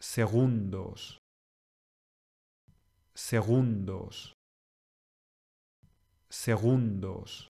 segundos, segundos, segundos.